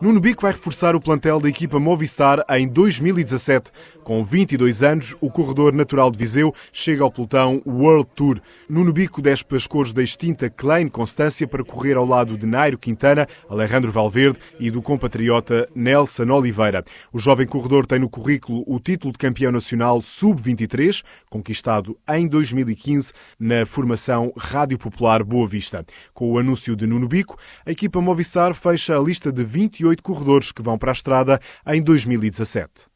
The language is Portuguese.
Nuno Bico vai reforçar o plantel da equipa Movistar em 2017. Com 22 anos, o corredor natural de Viseu chega ao pelotão World Tour. Nuno Bico despe as cores da extinta Klein Constância para correr ao lado de Nairo Quintana, Alejandro Valverde e do compatriota Nelson Oliveira. O jovem corredor tem no currículo o título de campeão nacional sub-23, conquistado em 2015 na formação Rádio Popular Boa Vista. Com o anúncio de Nuno Bico, a equipa Movistar fecha a lista de 28 28 corredores que vão para a estrada em 2017.